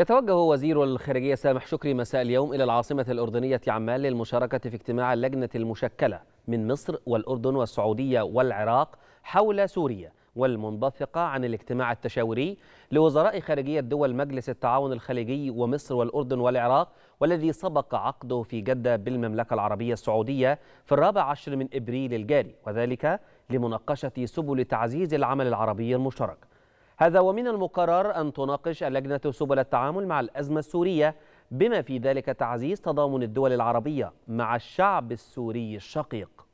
يتوجه وزير الخارجية سامح شكري مساء اليوم إلى العاصمة الأردنية عمان للمشاركة في اجتماع اللجنة المشكلة من مصر والأردن والسعودية والعراق حول سوريا والمنبثقة عن الاجتماع التشاوري لوزراء خارجية دول مجلس التعاون الخليجي ومصر والأردن والعراق والذي سبق عقده في جدة بالمملكة العربية السعودية في الرابع عشر من إبريل الجاري وذلك لمناقشة سبل تعزيز العمل العربي المشترك هذا ومن المقرر أن تناقش اللجنة سبل التعامل مع الأزمة السورية بما في ذلك تعزيز تضامن الدول العربية مع الشعب السوري الشقيق